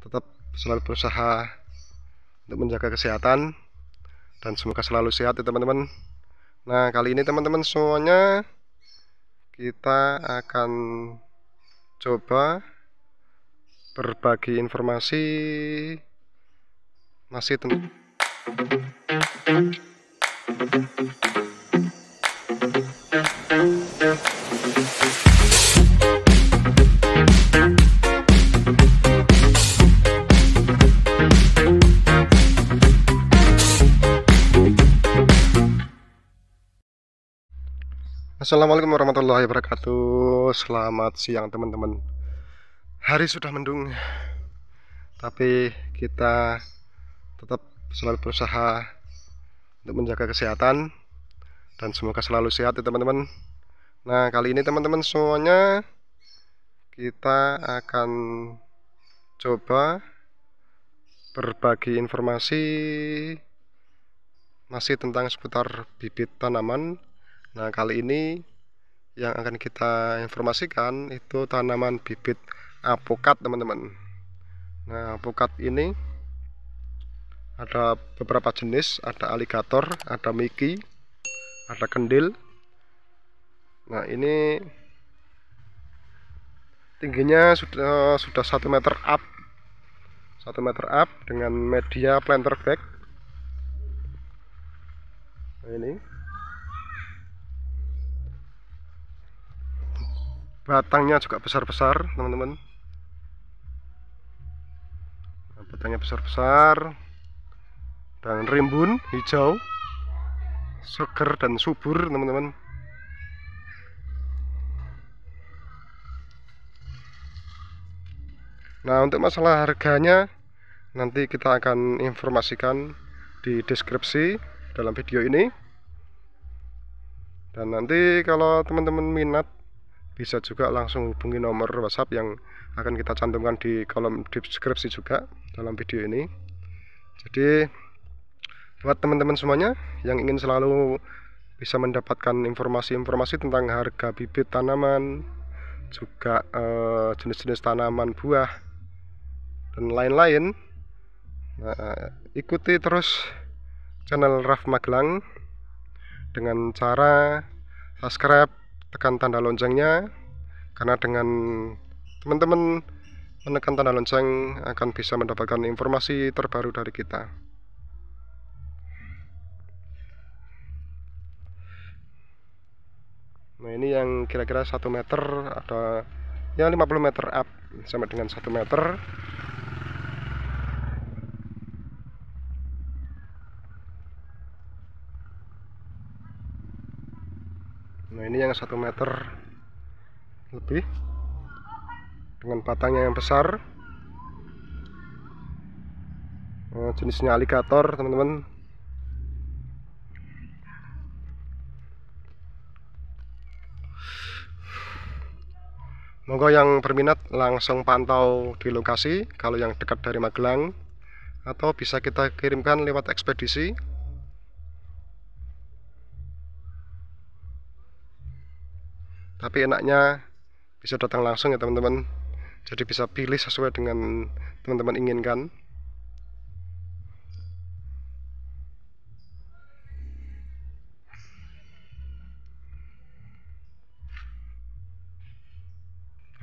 tetap selalu berusaha untuk menjaga kesehatan dan semoga selalu sehat ya teman-teman nah kali ini teman-teman semuanya kita akan coba berbagi informasi masih Assalamualaikum warahmatullahi wabarakatuh Selamat siang teman-teman Hari sudah mendung Tapi kita tetap selalu berusaha Untuk menjaga kesehatan Dan semoga selalu sehat ya teman-teman Nah kali ini teman-teman semuanya Kita akan coba Berbagi informasi masih tentang seputar bibit tanaman Nah kali ini yang akan kita informasikan itu tanaman bibit apokat teman-teman Nah apokat ini ada beberapa jenis ada aligator, ada miki, ada kendil Nah ini tingginya sudah sudah 1 meter up 1 meter up dengan media planter bag Nah, ini batangnya juga besar-besar teman-teman nah, batangnya besar-besar dan rimbun hijau seger dan subur teman-teman nah untuk masalah harganya nanti kita akan informasikan di deskripsi dalam video ini dan nanti kalau teman-teman minat bisa juga langsung hubungi nomor WhatsApp yang akan kita cantumkan di kolom deskripsi juga dalam video ini. Jadi buat teman-teman semuanya yang ingin selalu bisa mendapatkan informasi-informasi tentang harga bibit tanaman, juga eh, jenis-jenis eh, tanaman buah dan lain-lain. Nah, ikuti terus channel Raf Magelang dengan cara subscribe tekan tanda loncengnya karena dengan teman-teman menekan tanda lonceng akan bisa mendapatkan informasi terbaru dari kita nah ini yang kira-kira 1 meter ada ya 50 meter up sama dengan 1 meter nah ini yang satu meter lebih dengan batangnya yang besar nah, jenisnya alligator teman-teman Monggo yang berminat langsung pantau di lokasi kalau yang dekat dari Magelang atau bisa kita kirimkan lewat ekspedisi tapi enaknya bisa datang langsung ya teman-teman jadi bisa pilih sesuai dengan teman-teman inginkan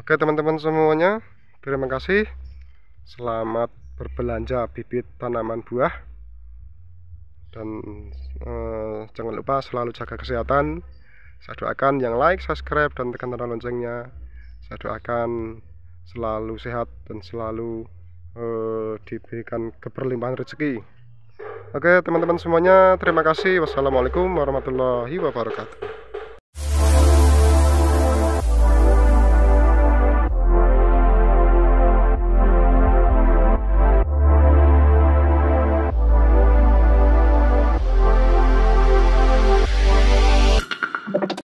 Oke teman-teman semuanya Terima kasih Selamat berbelanja bibit tanaman buah Dan eh, jangan lupa selalu jaga kesehatan saya doakan yang like, subscribe, dan tekan tanda loncengnya. Saya doakan selalu sehat dan selalu uh, diberikan keberlimpahan rezeki. Oke, teman-teman semuanya, terima kasih. Wassalamualaikum warahmatullahi wabarakatuh.